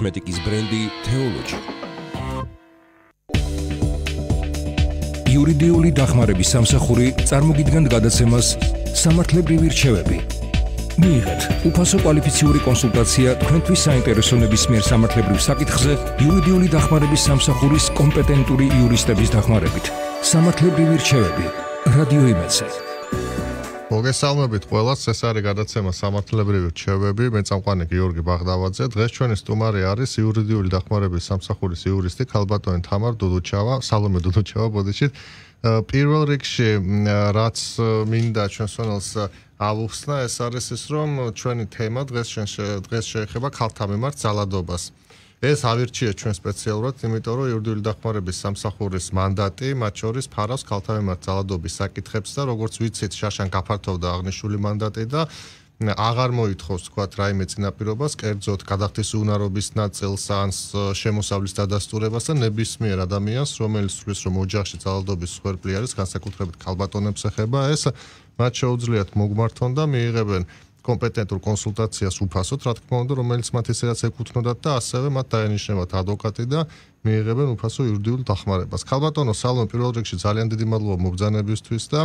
კოსმეტიკის ბრენდი თეოლოჯი იურიდიული დახმარების სამსახური წარმოგიდგენთ გადაცემას სამართლებრივი რჩევები მიიღეთ უფასო კვალიფიციური კონსულტაცია თქვენთვის საინტერესო ნებისმიერ სამართლებრივ საკითხზე იურიდიული დახმარების სამსახურის კომპეტენტური იურისტების დახმარებით სამართლებრივი რჩევები რადიო იმედზე მოგესალმებით ყველას, ეს არის გადაცემა სამართლებრივი რჩევები, მე წამყვანი გიორგი ბაღდავაძე. დღეს ჩვენი სტუმარი არის იურიდიული დახმარების სამსახურის იურისტი ქალბატონი თამარ დუდუჩავა, სალომე დუდუჩავა, მოდიჩით. პირველ რიგში რაც მინდა ჩვენსონელს ავუხსნა, ეს არის ის, რომ ჩვენი თემა დღეს ჩვენ დღეს შეეხება ქალთა მემართ ძალადობას. ეს ავირჩია ჩვენ სპეციალურად, იმიტომ რომ იურიდიული დახმარების სამსახურის მანდატი მათ შორის ფარავს ქალთა მიმართ ძალადობის საკითხებს და როგორც ვიცით, შაშან გაფართოვდა აღნიშნული მანდატი და აღარ მოითხოვს თქვათ რაიმე წინაპირობას, კერძოდ გადახდის უნარობის ნაწილს ან შემოსავლის დადასტურებას და ნებისმიერ ადამიანს, რომელიც სულს რომ ოჯახში ძალადობის სხვერპლი არის, განსაკუთრებით ქალბატონებს ეხება, ეს მათ შეუძლიათ მოგმართონ და მიიღებენ კომპეტენტურ კონსულტაციას უფასოდ, რა თქმა უნდა, რომელიც მათ ესეაც ეკუთვნოდათ და ასევე მათ დაენიშნებათ ადვოკატი და მიიღებენ უფასო იურიდიულ დახმარებას. ხალბატონო, სალომ პირველ რიგში ძალიან დიდი მადლობა მობრძანებისთვის და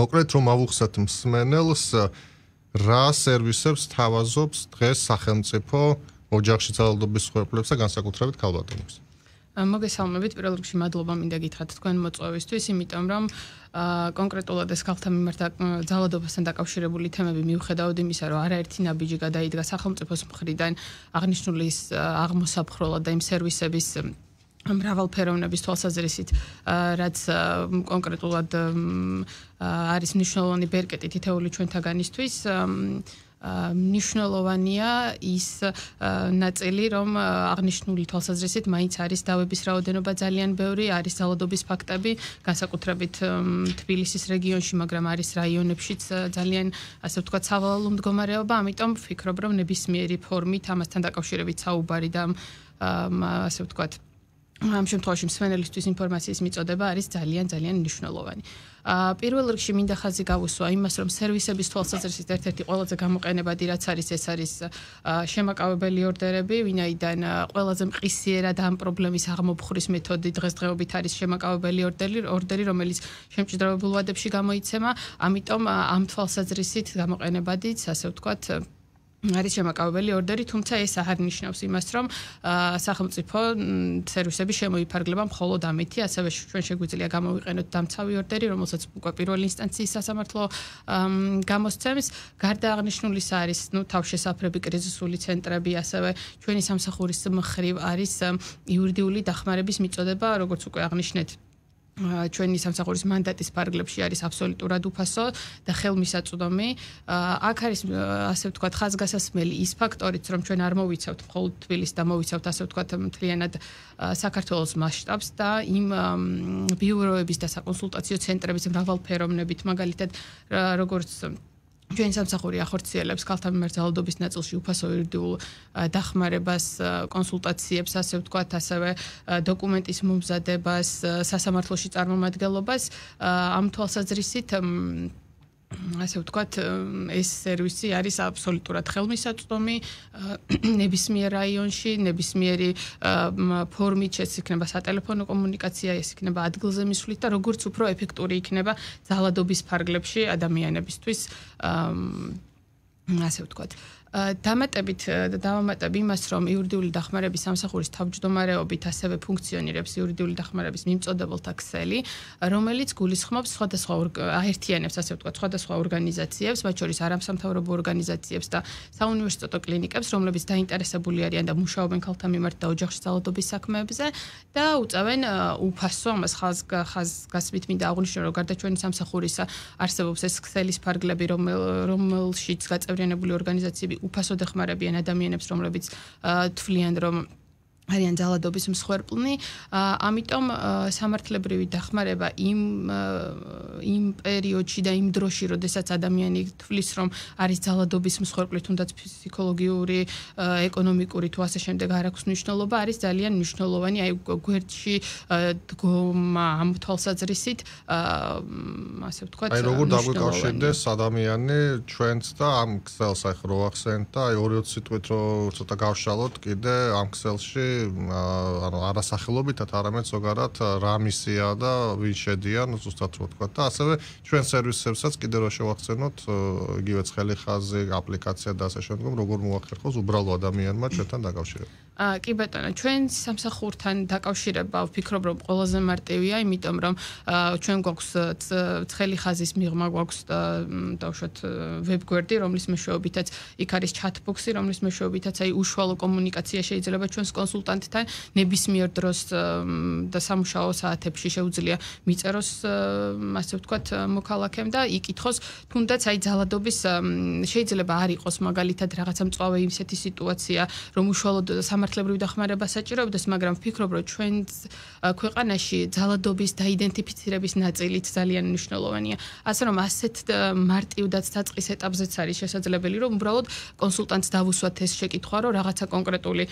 მოკლედ რომ ავუხსათ მსმენელს რა სერვისებს თავაზობს დღეს სახელმწიფო ოჯახში ძალადობის ხერხებს და განსაკუთრებით ხალბატონებს. აა მოგესალმებით პირველ რიგში მადლობა მინდა გითხრათ თქვენ მოწვევისთვის იმიტომ რომ ა კონკრეტულად ეს ხალხთა მიმართ ძალადობასთან დაკავშირებული თემები მივხვდავდი იმისა რომ არაერთი ნაბიჯი გადაიდგა სახელმწიფოს მხრიდან აღნიშნულის აღმოსაფხროლა და იმ სერვისების მრავალფეროვნების თვალსაზრისით რაც კონკრეტულად არის მნიშვნელოვანი ბერკეტი თითეული ჩვენთაგანისთვის მნიშვნელოვანია ის ნაწილი, რომ აღნიშნული თვალსაზრისით მაინც არის დავების რაოდენობა ძალიან ბევრი, არის დაავადების ფაქტები, განსაკუთრებით თბილისის რეგიონში, მაგრამ არის რაიონებშიც ძალიან, ასე ვთქვათ, სავალო მდგომარეობა, ამიტომ ვფიქრობ, რომ ნებისმიერი ფორმით ამასთან დაკავშირებით საუბარი და ამ ასე ვთქვათ, ამ შემთხვევაში მსმენელისთვის ინფორმაციის მიწოდება არის ძალიან ძალიან მნიშვნელოვანი. აა პირველ რიგში მინდა ხაზი გავუსვა იმას, რომ სერვისების თვალსაზრისით ერთ-ერთი ყველაზე გამოყენებადი რაც არის ეს არის შემაკავებელი ორდერები, ვინაიდან ყველაზე მყისიერად ამ პრობლემის აღმოფხვრის მეთოდი დღესდღეობით არის შემაკავებელი ორდერი, ორდერი რომელიც შემჭდრავებულ ვადებში გამოიცემა, ამიტომ ამ თვალსაზრისით გამოყენებადიც, ასე ვთქვათ, არის შემაკავებელი ორდერი, თუმცა ეს არ ნიშნავს იმას, რომ სახელმწიფო სერვისები შემოიფარგლება მხოლოდ ამითი, ასევე ჩვენ შეგვიძლია გამოვიყენოთ დამცავი ორდერი, რომელსაც უკვე პირველ ინსტანციის სასამართლო გამოსცემს. გარდა აღნიშნულისა არის, ну, თავშესაფრები კრიზისული ცენტრები, ასევე ჩვენი სამსახურის მხრივ არის იურიდიული დახმარების მიწოდება, როგორც უკვე აღნიშნეთ. ჩვენი სამსახურის მანდატის პარგლებში არის აბსოლუტურად უფასო და ხელმისაწვდომი. აქ არის ასე ვთქვათ ხაზგასასმელი ის ფაქტორიც, რომ ჩვენ არ მოვიცავთ მხოლოდ თბილისს და მოვიცავთ ასე ვთქვათ მთლიანად საქართველოს მასშტაბს და იმ ბიუროების და საკონსულტაციო ცენტრების მრავალფეროვნებით, მაგალითად, როგორც ჩვენი სამსახური ახორციელებს ქალთა მიმართულობის ნაწილში უფასო იურიდიულ დახმარებას, კონსულტაციებს, ასე ვთქვათ, ასევე დოკუმენტის მომზადებას, სასამართლოში წარმომადგენლობას, ამ თვალსაზრისით ასე ვთქვათ, ეს სერვისი არის აბსოლუტურად ხელმისაწვდომი ნებისმიერ რაიონში, ნებისმიერი ფორმით შეიძლება შეიძლება სატელეფონო კომუნიკაცია, ეს იქნება ადგილზე მისვლით და როგორც უფრო ეფექტური იქნება ძალადობის ფარგლებში ადამიანებისთვის ასე ვთქვათ. დამატებით დავამატებთ იმას, რომ იურიდიული დახმარების სამსახურის თავმჯდომარეობით ასევე ფუნქციონირებს იურიდიული დახმარების მიმწოდებელთა ქსელი, რომელიც გულისხმობს სხვადასხვა აერთიანებს, ასე ვთქვათ, სხვადასხვა ორგანიზაციებს, მათ შორის არამსამთავრობო ორგანიზაციებს და საუნივერსიტეტო კლინიკებს, რომლებიც დაინტერესებული არიან და მუშაობენ ქალთა მიმართ და ოჯახში ძალადობის საქმეებზე და უწავენ უფასო ამას ხალხს გასმით მინდა აღნიშნო, რომ გარდაჩვენი სამსახურისა არსებობს ეს ქსელის ფარგლები, რომელშიც გაწევრიანებული ორგანიზაციები უფასოდ ეხმარებიან ადამიანებს, რომლებიც თვლიან, რომ არიან ძალადობის მსხვერპლნი, ამიტომ სამართლებრივი დახმარება იმ იმ პერიოდში და იმ დროში, როდესაც ადამიანი თვლის, რომ არის ძალადობის მსხვერპლი, თუნდაც ფსიქოლოგიური, ეკონომიკური თუ ასე შემდეგ არ აქვს მნიშვნელობა, არის ძალიან მნიშვნელოვანი, აი გვერდში დგომა ამ თვალსაზრისით, ასე ვთქვათ, აი როგორ დაგვიკავშირდეს ადამიანი ჩვენც და ამ ქსელს, აი როახსენთ და აი 20 სიტყვით რო ცოტა გავშალოთ კიდე ამ ქსელში ანუ არასახელობითად, არამედ ზოგადად რა მისია და ვინ შედიან ზუსტად რა თქვა და ასევე ჩვენ სერვისებსაც კიდე რა შევახცენოთ, იგივე ცხელი ხაზი, აპლიკაცია და ასე შემდგომ, როგორ მოახერხოს უბრალო ადამიანმა ჩვენთან დაკავშირება. ა კი ბატონო, ჩვენ სამსახურთან დაკავშირება ვფიქრობ რომ ყველაზე მარტივია, იმიტომ რომ ჩვენ გვაქვს ცხელი ხაზის მიღმა გვაქვს დავშოთ ვებგვერდი, რომლის მეშვეობითაც იქ არის ჩატბოქსი, რომლის მეშვეობითაც აი უშუალო კომუნიკაცია შეიძლება ჩვენს კონსულტანტთან ნებისმიერ დროს და სამუშაო საათებში შეუძლია მიწეროს ასე ვთქვათ მოქალაქემ და იკითხოს თუნდაც აი ძალადობის შეიძლება არ იყოს მაგალითად რაღაცა მწვავე იმ ისეთი სიტუაცია, რომ უშუალოდ სამ მართლებრივი დახმარება საჭიროებდეს, მაგრამ ვფიქრობ, რომ ჩვენ ქვეყანაში ძალადობის დაიდენტიფიცირების ნაწილით ძალიან მნიშვნელოვანია. ასე რომ ასეთ მარტივდაც საწყის ეტაპზეც არის შესაძლებელი, რომ უბრალოდ კონსულტანტს დავუსვათ ეს შეკითხვა, რომ რაღაცა კონკრეტული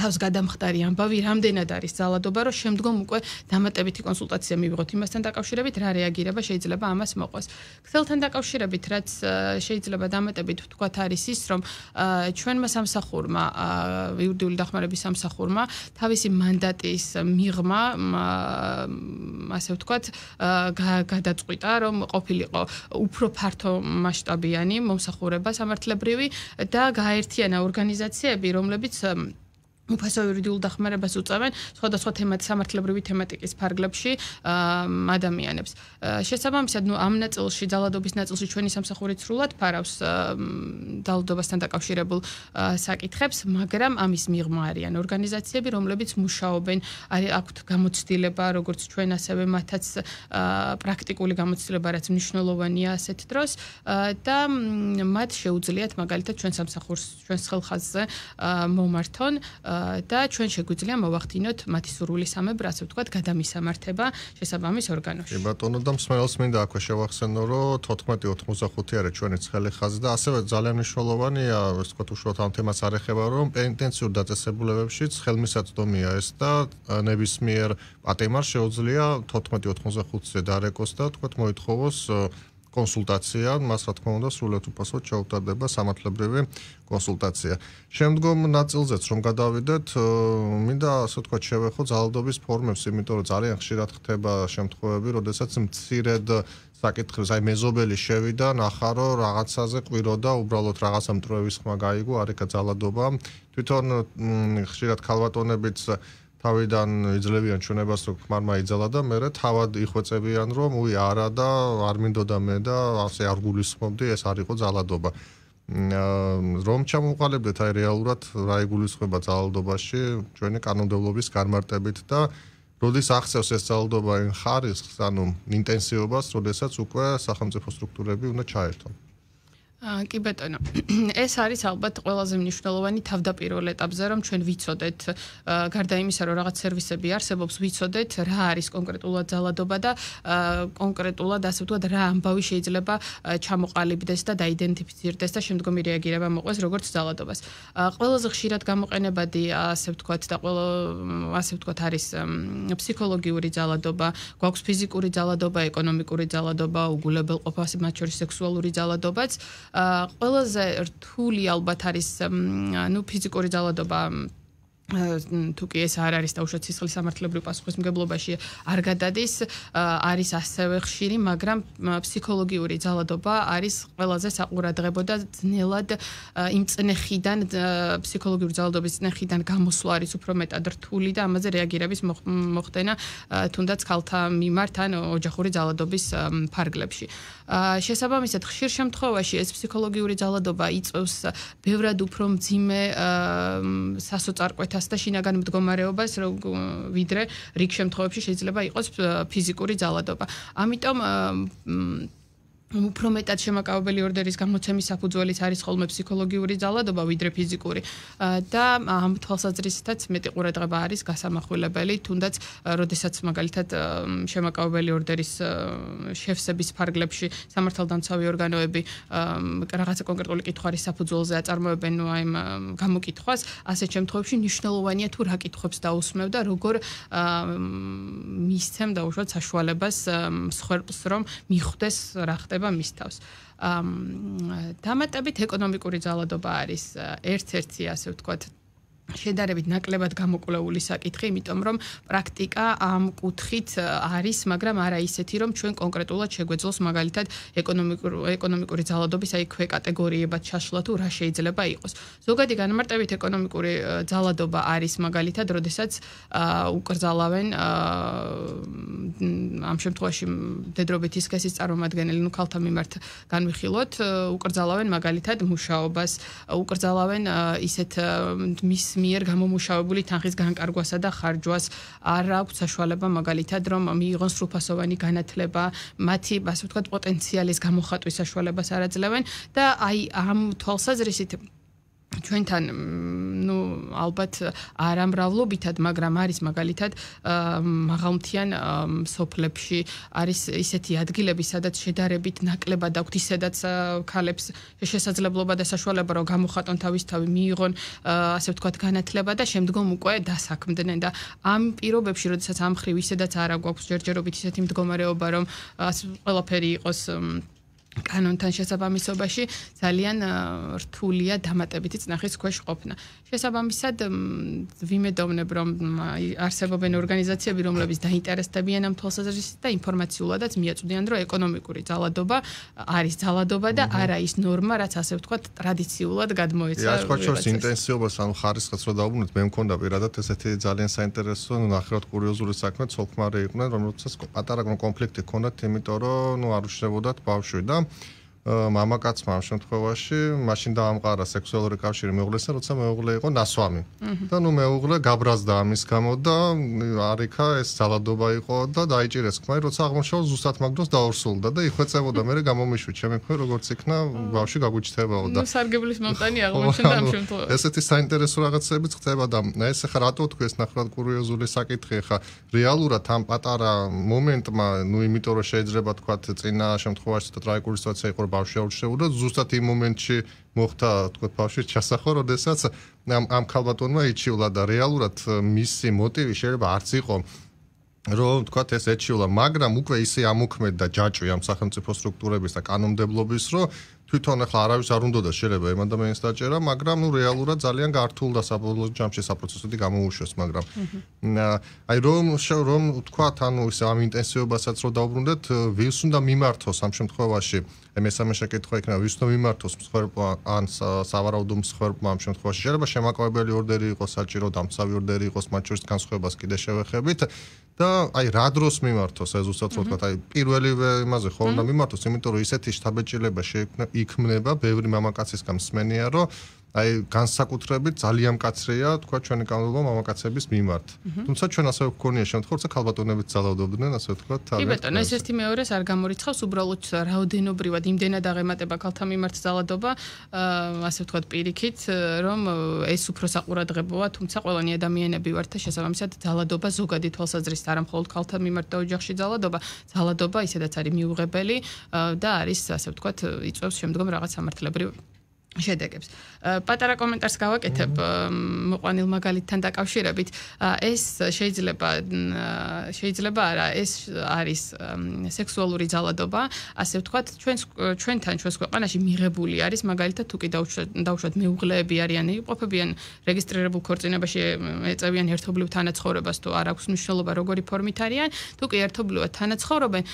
თავს გადამხდარი ამბავი რამდენად არის ძალადობა რომ შემდგომ უკვე დამატებითი კონსულტაცია მივიღოთ იმასთან დაკავშირებით რა რეაგირება შეიძლება ამას მოყვეს ქსელთან დაკავშირებით რაც შეიძლება დამატებით ვთქვათ არის ის რომ ჩვენმა სამსახურმა იურიდიული დახმარების სამსახურმა თავისი მანდატის მიღმა ასე ვთქვათ გადაწყვიტა რომ ყოფილიყო უფრო ფართო მასშტაბიანი მომსახურება სამართლებრივი და გააერთიანა ორგანიზაციები რომლებიც უფასო იურიდიულ დახმარებას უწევენ სხვადასხვა თემათი სამართლებრივი თემატიკის ფარგლებში ადამიანებს. შესაბამისად, ნუ ამ ნაწილში, ძალადობის ნაწილში ჩვენი სამსახური ცრულად ფარავს ძალადობასთან დაკავშირებულ საკითხებს, მაგრამ ამის მიღმა არიან ორგანიზაციები, რომლებიც მუშაობენ, არის აქვთ გამოცდილება, როგორც ჩვენ ასევე მათაც პრაქტიკული გამოცდილება, რაც მნიშვნელოვანია ასეთ დროს და მათ შეუძლიათ მაგალითად ჩვენ სამსახურს, ჩვენს ხელხაზზე მომართონ აა და ჩვენ შეგვიძლია მოვახდინოთ მათი სრული სამებრ, ასე ვთქვათ, გადამისამართება შესაბამის ორგანოში. ბატონო და მსმენელს მინდა აქვე შევახსენო, რომ 14.85 არის ჩვენი ცხელი ხაზი და ასევე ძალიან მნიშვნელოვანია, ასე ვთქვათ, უშუალოდ ამ თემას არ ეხება, რომ პენტენციურ დაწესებულებებში ცხელმისაწვდომია ეს და ნებისმიერ პატემარ შეუძლია 14.85-ზე დარეკოს და ვთქვათ, მოითხოვოს კონსულტაცია, მას რა თქმა უნდა სულეთ უფასო ჩაუტარდება სამართლებრივი კონსულტაცია. შემდგომ ნაწილზეც რომ გადავიდეთ, მინდა ასე თქვა შევეხო ძალადობის ფორმებს, იმიტომ რომ ძალიან ხშირად ხდება შემთხვევები, როდესაც მცირედ საკითხებს აი მეზობელი შევიდა, ნახა რომ რაღაცაზე ყვიროდა, უბრალოდ რაღაცა მტრევის ხმა გაიგო, არ ეკა ძალადობა. თვითონ ხშირად ხალბატონებიც თავიდან იძლევიან ჩვენებას რომ ხმარმა იძალა და მე რა თავად იხვეწებიან რომ უი არა და არ მინდოდა მე და ასე არ გულისხმობდი ეს არ იყო ძალადობა რომ ჩამოყალიბდეთ აი რეალურად რა იგულისხმება ძალადობაში ჩვენი კანონმდებლობის გამარტებით და როდის ახსენს ეს ძალადობა იმ ხარისხს ანუ ინტენსივობას როდესაც უკვე სახელმწიფო სტრუქტურები უნდა ჩაერთონ კი ბეტონო ეს არის ალბათ ყველაზე მნიშვნელოვანი თავდაპირველ ეტაპზე რომ ჩვენ ვიცოდეთ გარდა იმისა რომ რაღაც სერვისები არსებობს ვიცოდეთ რა არის კონკრეტულად ძალადობა და კონკრეტულად ასე ვთქვათ რა ამბავი შეიძლება ჩამოყალიბდეს და დაიდენტიფიცირდეს და შემდგომი რეაგირება მოყვეს როგორც ძალადობას ყველაზე ხშირად გამოყენებადი ასე ვთქვათ და ყველა ასე ვთქვათ არის ფსიქოლოგიური ძალადობა გვაქვს ფიზიკური ძალადობა ეკონომიკური ძალადობა უგულებელყოფა მათ შორის სექსუალური ძალადობაც ყველაზე რთული ალბათ არის ნუ ფიზიკური ძალადობა თუ კი ეს არ არის და უშოთ სისხლის სამართლებრივი პასუხისმგებლობაში არ გადადის, არის ასევე ხშირი, მაგრამ ფსიქოლოგიური ძალადობა არის ყველაზე საყურადღებო და ძნელად იმ წნეხიდან ფსიქოლოგიური ძალადობის წნეხიდან გამოსვლა არის უფრო მეტად რთული და ამაზე რეაგირების მოხდენა თუნდაც ქალთა მიმართ ან ოჯახური ძალადობის ფარგლებში. შესაბამისად, ხშირ შემთხვევაში ეს ფსიქოლოგიური ძალადობა იწევს ბევრად უფრო მძიმე სასოწარკვეთა ძალას და შინაგან მდგომარეობას ვიდრე რიგ შემთხვევებში შეიძლება იყოს ფიზიკური ძალადობა. ამიტომ უფრო მეტად შემაკავებელი ორდერის გამოცემის საფუძველიც არის ხოლმე ფსიქოლოგიური ძალადობა ვიდრე ფიზიკური და ამ თვალსაზრისითაც მეტი ყურადღება არის გასამახვილებელი თუნდაც როდესაც მაგალითად შემაკავებელი ორდერის შეფსების ფარგლებში სამართალდამცავი ორგანოები რაღაცა კონკრეტული კითხვის საფუძველზე აწარმოებენ აიმ გამოკითხვას ასეთ შემთხვევაში მნიშვნელოვანია თუ რა კითხვებს დაუსმევ და როგორ მისცემ დაუშვათ საშუალებას მსხვერპლს რომ მიხვდეს რა ხდება ხდება მის თავს. აა დამატებით ეკონომიკური ძალადობა არის ერთ-ერთი ასე ვთქვათ შედარებით ნაკლებად გამოკვლეული საკითხი, იმიტომ რომ პრაქტიკა ამ კუთხით არის, მაგრამ არა ისეთი, რომ ჩვენ კონკრეტულად შეგვეძლოს მაგალითად ეკონომიკური ეკონომიკური ძალადობის აი ქვე კატეგორიებად ჩაშლა თუ რა შეიძლება იყოს. ზოგადი განმარტებით ეკონომიკური ძალადობა არის მაგალითად, როდესაც უკრძალავენ ამ შემთხვევაში დედრობით ის გასის წარმოადგენელი, ნუ ქალთა მიმართ განвихილოთ, უკრძალავენ მაგალითად მუშაობას, უკრძალავენ ისეთ მის მიერ გამომუშავებული თანხის განკარგვასა და ხარჯვას არ აქვს საშუალება მაგალითად რომ მიიღონ სრულფასოვანი განათლება, მათი ასე ვთქვათ პოტენციალის გამოხატვის საშუალებას არ აძლევენ და აი ამ თვალსაზრისით ჩვენთან ну ალბათ არამრავლობითად მაგრამ არის მაგალითად მაღალმთიან სოფლებში არის ისეთი ადგილები სადაც შედარებით ნაკლებად აქვთ ისედაც ქალებს შესაძლებლობა და საშუალება რომ გამოხატონ თავის თავი მიიღონ ასე ვთქვათ განათლება და შემდგომ უკვე დასაქმდნენ და ამ პირობებში როდესაც ამხრივ ისედაც არ აქვს ჯერჯერობით ისეთი მდგომარეობა რომ ყველაფერი იყოს კანონთან შესაბამისობაში ძალიან რთულია დამატებითი წნახის ქვეშ ყოფნა. შესაბამისად ვიმედოვნებ, რომ არსებობენ ორგანიზაციები, რომლებიც დაინტერესდებიან ამ თვალსაზრისით და ინფორმაციულადაც მიაწვდიან, რომ ეკონომიკური ძალადობა არის ძალადობა და არა ის ნორმა, რაც ასე ვთქვა, ტრადიციულად გადმოეცა. რა თქმა უნდა, ინტენსიობას ან ხარისხს რო დაუბრუნოთ, მე მქონდა პირადად ესეთი ძალიან საინტერესო, ну, ნახევრად კურიოზული საქმე, ცოლკმარი იყვნენ, რომელსაც პატარა კონფლიქტი ჰქონდათ, იმიტომ რომ, ну, არ უშრებოდათ ბავშვი და Now, მამაკაც მაგ შემთხვევაში მაშინ დაამყარა სექსუალური კავშირი მეუღლესა როცა მეუღლე იყო ნასვამი და ნუ მეუღლე გაბრაზდა ამის გამო და არიქა ეს ძალადობა იყო და დაიჭირეს ხმარი როცა აღმოჩნდა ზუსტად მაგ დროს დაორსულდა და იხვეწებოდა მე გამომიშვი ჩემი ხმარი როგორც იქნა ბავში გაგუჩნდებაო და ნუ სარგებლის მომტანი აღმოჩნდა ამ შემთხვევაში ესეთი საინტერესო რაღაცებიც ხდება და ეს ხა რატო თქვი ეს ნახრად კურიოზული საკითხი ხა რეალურად ამ პატარა მომენტმა ნუ იმიტომ რომ შეიძლება თქვა წინა შემთხვევაში ცოტა ტრაგიკული სიტუაცია იყო ბავშვებს შეუდო ზუსტად იმ მომენტში მოხდა თქო ბავშვის ჩასახვა როდესაც ამ ამ ხალბატონმა იჩივლა და რეალურად მისი მოტივი შეიძლება არც იყო რომ თქვა ეს ეჩივლა მაგრამ უკვე ისე ამოქმედა ჯაჭვი ამ სახელმწიფო სტრუქტურების და კანონმდებლობის რომ თვითონ ახლა არავის არ უნდა შეერება ამ ადამიანს დაჭერა, მაგრამ ნუ რეალურად ძალიან გართულ და საბოლოო ჯამში საპროცესოდი გამოუშვეს, მაგრამ აი რომ რომ თქვათ, ანუ ეს ამ ინტენსივობასაც რო დაუბრუნდეთ, ვის უნდა მიმართოს ამ შემთხვევაში? აი მესამე შეკითხვა იქნება, ვის უნდა მიმართოს მსხვერპლა ან სავარაუდო მსხვერპლა ამ შემთხვევაში? შეიძლება შემაკავებელი ორდერი იყოს საჭირო, დამცავი ორდერი იყოს, მათ შორის განსხვავებას კიდე შევეხებით. და აი რა დროს მიმართო საზუსტად რა ვთქვა აი პირველივე იმაზე ხო უნდა მიმართოს იმიტომ რომ ისეთი შთაბეჭდილება შეიქმნება ბევრი მამაკაცისგან მსმენია რომ აი განსაკუთრებით ძალიან მკაცრია თქვა ჩვენი კანონმდებლო მამაკაცების მიმართ. თუმცა ჩვენ ასე გქონია შემთხვევა, რომ ქალბატონებიც ძალავდებდნენ, ასე თქვა თავი. კი ბატონო, ეს ერთი მეორეს არ გამორიცხავს უბრალოდ რაოდენობრივად იმდენად აღემატება ქალთა მიმართ ძალადობა, ასე თქვა პირიქით, რომ ეს უფრო საყურადღებოა, თუმცა ყველანი ადამიანები ვართ და შესაბამისად ძალადობა ზოგადი თვალსაზრისით არ ამხოლოდ ქალთა მიმართ და ოჯახში ძალადობა, ძალადობა ისედაც არის მიუღებელი და არის ასე თქვა იწევს შემდგომ რაღაც სამართლებრივი შედეგებს. პატარა კომენტარს გავაკეთებ მოყვანილ მაგალითთან დაკავშირებით. ეს შეიძლება შეიძლება არა, ეს არის სექსუალური ძალადობა, ასე ვთქვათ, ჩვენს ჩვენთან ჩვენს ქვეყანაში მიღებული არის მაგალითად თუ კი დაუშვათ მეუღლეები არიან, იყოფებიან რეგისტრირებულ ქორწინებაში, ეწევიან ერთობლივ თანაცხოვრებას თუ არ აქვს მნიშვნელობა როგორი ფორმით არიან, თუ კი ერთობლივად თანაცხოვრობენ,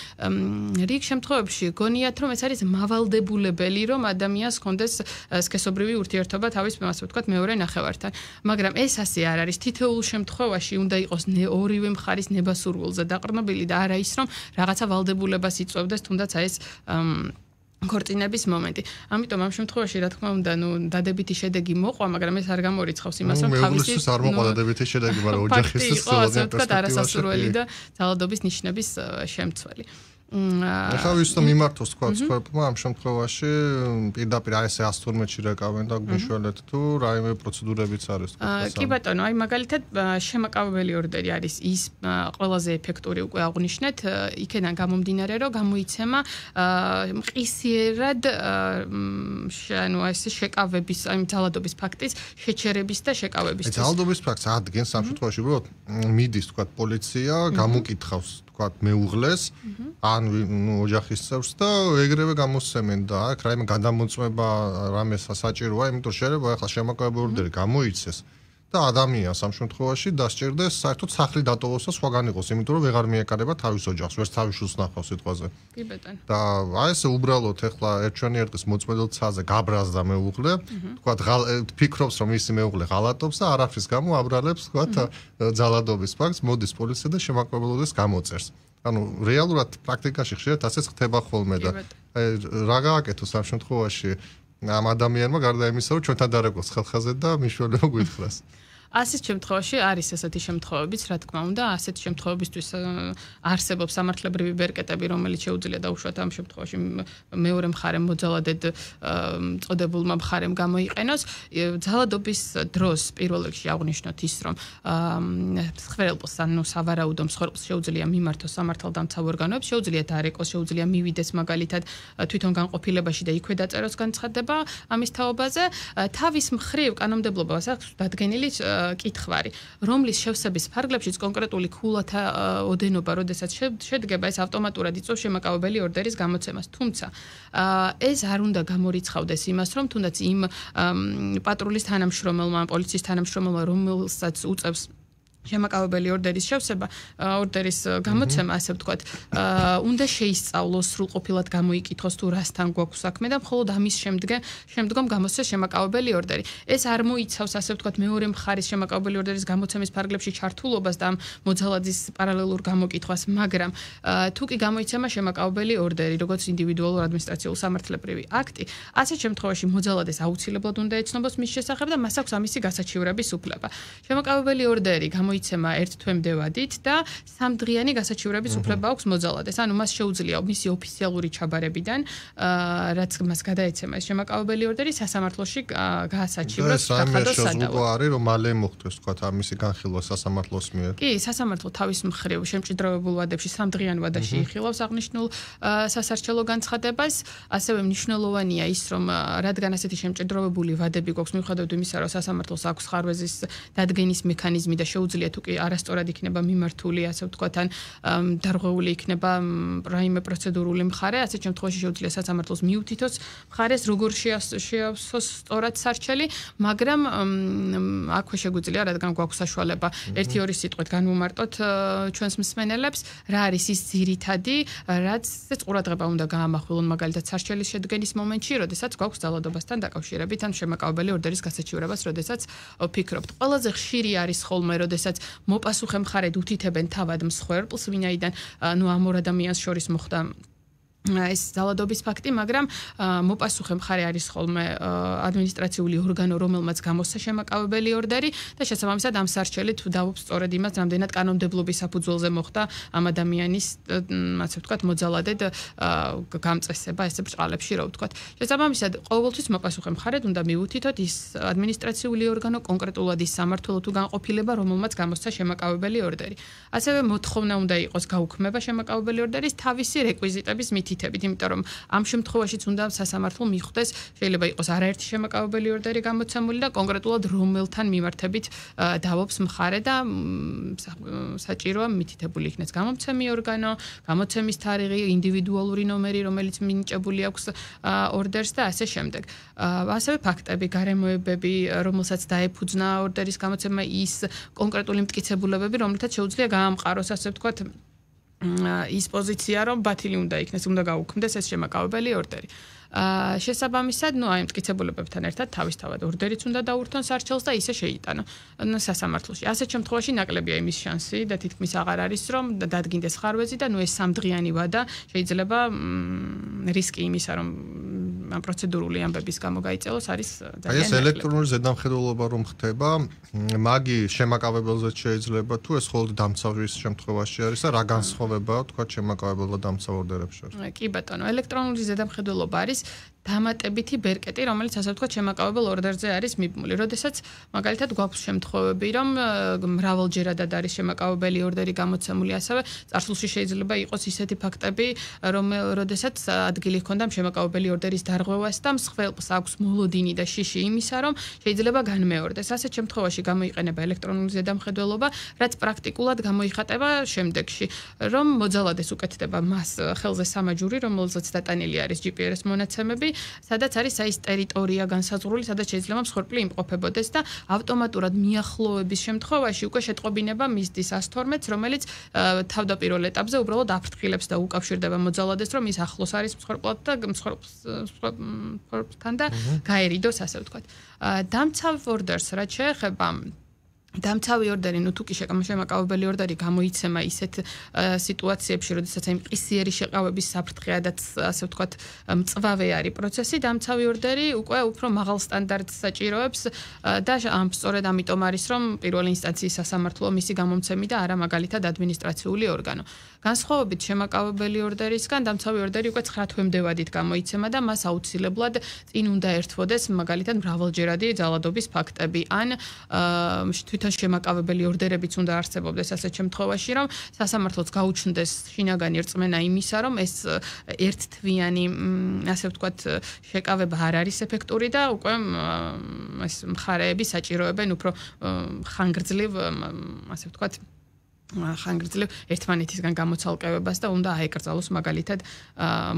რიგ შემთხვევებში გონიათ რომ ეს არის მავალდებულებელი, რომ ადამიანს კონდეს სქესობრივი ურთიერთობა თავის ასე ვთქვათ მეორე ნახევართან. მაგრამ ეს ასე არ არის. თითოეულ შემთხვევაში უნდა იყოს ორივე მხარის ნებასურულზე დაყრნობილი და არა ის, რომ რაღაცა valdebulebas იწოვდეს, თუნდაც ეს კორტინების მომენტი. ამიტომ ამ შემთხვევაში რა თქმა უნდა, ნუ დადებითი შედეგი მოყვა, მაგრამ ეს არ გამორიცხავს იმას, რომ თავისი ნუ მე ვგულისხმობ, არ მოყვა დადებითი შედეგი, მაგრამ ოჯახის ცხოვრება და ეს არის ასურველი და ძალადობის ნიშნების შემცველი. აა ახლა ვისთან მიმართოს თქვა სხვაებმა ამ შემთხვევაში პირდაპირ აი ესე 112-ში რეკავენ და გუშველეთ თუ რაიმე პროცედურებიც არის თქვა კი ბატონო აი მაგალითად შემაკავებელი ორდერი არის ის ყველაზე ეფექტური უკვე აღნიშნეთ იქიდან გამომდინარე რომ გამოიცემა მყისიერად ანუ აი ესე შეკავების აი ძალადობის ფაქტის შეჩერების და შეკავების ძალადობის ფაქტს ადგენს ამ შემთხვევაში უბრალოდ მიდის თქვა პოლიცია გამოკითხავს ვთქვათ, მეუღლეს, ან ნუ ოჯახის წევრს და ეგრევე გამოსცემენ და აქ რაიმე გადამოწმება რამე საჭიროა, იმიტომ შეიძლება ახლა შემაკავებელი გამოიცეს. აჰა. და ადამიანს ამ შემთხვევაში დასჭირდეს საერთოდ სახლი დატოვოს და სხვაგან იყოს, იმიტომ რომ ვეღარ მიეკარება თავის ოჯახს, ვერც თავის შულს ნახავს სიტყვაზე. კი ბატონო. და აი ესე უბრალოდ ეხლა ერთშენი ერთის მოწმედელ ცაზე გაბრაზდა მეუღლე, თქვა ფიქრობს რომ ისი მეუღლე ღალატობს და არაფრის გამო აბრალებს, თქვა ძალადობის ფაქტს, მოდის პოლიცია და შემაკრებელობას გამოწერს. ანუ რეალურად პრაქტიკაში ხშირად ასეც ხდება ხოლმე და აი რა გააკეთოს ამ შემთხვევაში ამ ადამიანმა გარდა იმისა რომ ჩვენთან დარეგოს ხალხაზე და მიშველებს გვითხრას. აა ასეთ შემთხვევაში არის ასეთი შემთხვევებიც, რა თქმა უნდა, ასეთ შემთხვევებისთვის არსებობს სამართლებრივი ბერკეტები, რომელიც შეუძლია დაუშვათ ამ შემთხვევაში მეორე მხარემ მოძალადედ წოდებულმა მხარემ გამოიყენოს. ძალადობის დროს პირველ რიგში აღნიშნოთ ის, რომ ხველს ანუ სავარაუდო მსხვერპლს შეუძლია მიმართოს სამართალდამცავ ორგანოებს, შეუძლია დარეკოს, შეუძლია მივიდეს მაგალითად თვითონ განყოფილებაში და იქვე დაწეროს განცხადება ამის თაობაზე. თავის მხრივ კანონმდებლობას აქვს დადგენილი კითხვარი, რომლის შევსების ფარგლებშიც კონკრეტული ქულათა ოდენობა, როდესაც შედგება ეს ავტომატურად იწოვ შემაკავებელი ორდერის გამოცემას. თუმცა, ეს არ უნდა გამორიცხავდეს იმას, რომ თუნდაც იმ პატრულის თანამშრომელმა, პოლიციის თანამშრომელმა, რომელსაც უწევს შემაკავებელი ორდერის შევსება, ორდერის გამოცემა, ასე ვთქვათ, უნდა შეისწავლოს სრულყოფილად გამოიკითხოს თუ რასთან გვაქვს საქმე და მხოლოდ ამის შემდეგ შემდგომ გამოსცეს შემაკავებელი ორდერი. ეს არ მოიცავს, ასე ვთქვათ, მეორე მხარის შემაკავებელი ორდერის გამოცემის ფარგლებში ჩართულობას და ამ მოძალადის პარალელურ გამოკითხვას, მაგრამ თუ კი გამოიცემა შემაკავებელი ორდერი, როგორც ინდივიდუალურ ადმინისტრაციულ სამართლებრივი აქტი, ასეთ შემთხვევაში მოძალადეს აუცილებლად უნდა ეცნობოს მის შესახებ და მას აქვს ამისი გასაჩივრების უფლება. შემაკავებელი ორდერი გამო გამოიცემა ერთ თვემდევადით და სამდღიანი გასაჩივრების უფლება აქვს მოძალადეს. ანუ მას შეუძლია მისი ოფიციალური ჩაბარებიდან, რაც მას გადაეცემა ეს შემაკავებელი ორდერი სასამართლოში გასაჩივროს სახადოს სადავო. ეს უკვე არის რომ მალე მოხდეს თქვა ამისი განხილვა სასამართლოს მიერ. კი, სასამართლო თავის მხრივ შემჭიდროვებულ ვადებში სამდღიან ვადაში იხილავს აღნიშნულ სასარჩელო განცხადებას, ასევე მნიშვნელოვანია ის რომ რადგან ასეთი შემჭიდროვებული ვადები გვაქვს მიუხედავად იმისა რომ სასამართლოს აქვს ხარვეზის დადგენის მექანიზმი და შეუძლია ინფორმაცია თუ კი არასწორად იქნება მიმართული, ასე ვთქვათ, ან დარღვეული იქნება რაიმე პროცედურული მხარე, ასეთ შემთხვევაში შეუძლია სასამართლოს მიუთითოს მხარეს როგორ შეავსოს სწორად სარჩელი, მაგრამ აქვე შეგვიძლია, რადგან გვაქვს საშუალება ერთი ორი სიტყვით განმომარტოთ ჩვენს მსმენელებს, რა არის ის ძირითადი, რაც ყურადღება უნდა გაამახვილონ მაგალითად სარჩელის შედგენის მომენტში, როდესაც გვაქვს დალადობასთან დაკავშირებით ან შემაკავებელი ორდერის გასაჩივრებას, როდესაც ვფიქრობთ. ყველაზე ხშირი არის ხოლმე, როდესაც როდესაც მოპასუხე მხარედ უთითებენ თავად მსხვერპლს, ვინაიდან ნუ ამ ორ ადამიანს შორის მოხდა ეს ზალადობის ფაქტი, მაგრამ მოპასუხე მხარე არის ხოლმე ადმინისტრაციული ორგანო, რომელმაც გამოსცა შემაკავებელი ორდერი და შესაბამისად ამ სარჩელი თუ დავობს სწორედ იმას, რამდენად კანონმდებლობის საფუძველზე მოხდა ამ ადამიანის, ასე ვთქვათ, მოძალადედ გამწესება ესე ბრალებში, რა ვთქვათ. შესაბამისად, ყოველთვის მოპასუხე მხარე უნდა მიუთითოთ ის ადმინისტრაციული ორგანო კონკრეტულად ის სამართლო თუ განყოფილება, რომელმაც გამოსცა შემაკავებელი ორდერი. ასევე მოთხოვნა უნდა იყოს გაუქმება შემაკავებელი ორდერის თავისი რეკვიზიტების მიმართ თითებით, იმიტომ რომ ამ შემთხვევაშიც უნდა სასამართლო მიხვდეს, შეიძლება იყოს არაერთი შემაკავებელი ორდერი გამოცემული და კონკრეტულად რომელთან მიმართებით დავობს მხარე და საჭიროა მითითებული იქნეს გამოცემი ორგანო, გამოცემის თარიღი, ინდივიდუალური ნომერი, რომელიც მინიჭებული აქვს ორდერს და ასე შემდეგ. ასევე ფაქტები, გარემოებები, რომელსაც დაეფუძნა ორდერის გამოცემა ის კონკრეტული მტკიცებულებები, რომელთა შეუძლია გაამყაროს, ასე ვთქვათ, ის პოზიცია რომ ბათილი უნდა იქნეს, უნდა გაუქმდეს ეს შემაკავებელი ორდერი. შესაბამისად, ну, აი, მткиცებულებებთან ერთად თავისთავად ორდერიც უნდა დაურთონ სარჩელს და ისე შეიტანო სასამართლოში. ასეთ შემთხვევაში ნაკლებია იმის შანსი და თითქმის აღარ არის, რომ დადგინდეს ხარვეზი და ну, ეს სამდღიანი ვადა შეიძლება რისკი იმისა, რომ ამ პროცედურული ამბების გამო გაიწელოს არის ძალიან ეს ელექტრონული ზედამხედველობა რომ ხდება მაგი შემაკავებელზე შეიძლება თუ ეს ხოლმე დამცავის შემთხვევაში არის და რა განსხვავებაა თქვა შემაკავებელ და დამცავ ორდერებს შორის კი ბატონო ელექტრონული ზედამხედველობა არის есть დამატებითი ბერკეტი, რომელიც ასე ვთქვათ, შემაკავებელ ორდერზე არის მიბმული. როდესაც მაგალითად გვაქვს შემთხვევები, რომ მრავალჯერად არის შემაკავებელი ორდერი გამოცემული, ასევე წარსულში შეიძლება იყოს ისეთი ფაქტები, რომ როდესაც ადგილი ჰქონდა შემაკავებელი ორდერის დარღვევას და მსხვილს აქვს მოლოდინი და შიში იმისა, რომ შეიძლება განმეორდეს. ასეთ შემთხვევაში გამოიყენება ელექტრონული ზედამხედველობა, რაც პრაქტიკულად გამოიხატება შემდეგში, რომ მოძალადეს უკეთდება მას ხელზე სამაჯური, რომელზეც დატანილი არის GPS მონაცემები. სადაც არის აი ეს ტერიტორია განსაზღვრული, სადაც შეიძლება მსხვერპლი იმყოფებოდეს და ავტომატურად მიახლოვების შემთხვევაში უკვე შეტყობინება მისდის 112-ს, რომელიც თავდაპირველ ეტაპზე უბრალოდ აფრთხილებს და უკავშირდება მოძალადეს, რომ ის ახლოს არის მსხვერპლად და მსხვერპლთან და გაერიდოს ასე ვთქვათ. დამცავ ორდერს რაც შეეხება დამცავი ორდერი, ნუ თუ კი შემაკავებელი ორდერი გამოიცემა ისეთ სიტუაციებში, როდესაც აი მყისიერი შეყავების საფრთხეა და ასე ვთქვათ, მწვავე არის პროცესი, დამცავი ორდერი უკვე უფრო მაღალ სტანდარტს საჭიროებს და ამ სწორედ ამიტომ არის, რომ პირველი ინსტანციის სასამართლო მისი გამომცემი და არა მაგალითად ადმინისტრაციული ორგანო. განსხვავებით შემაკავებელი ორდერისგან, დამცავი ორდერი უკვე 9 თვემდევადით გამოიცემა და მას აუცილებლად წინ უნდა ერთვოდეს მაგალითად მრავალჯერადი ძალადობის ფაქტები ან თვითონ ან შემაკავებელი ორდერებიც უნდა არსებობდეს ასეთ შემთხვევაში, რომ სასამართლოს გაუჩნდეს შინაგანი რწმენა იმისა, რომ ეს ერთთვიანი, ასე ვთქვათ, შეკავება არ არის ეფექტური და უკვე ეს მხარეები საჭიროებენ უფრო ხანგრძლივ, ასე ვთქვათ, ხანგრძლივ ერთმანეთისგან გამოცალკევებას და უნდა აეკრძალოს მაგალითად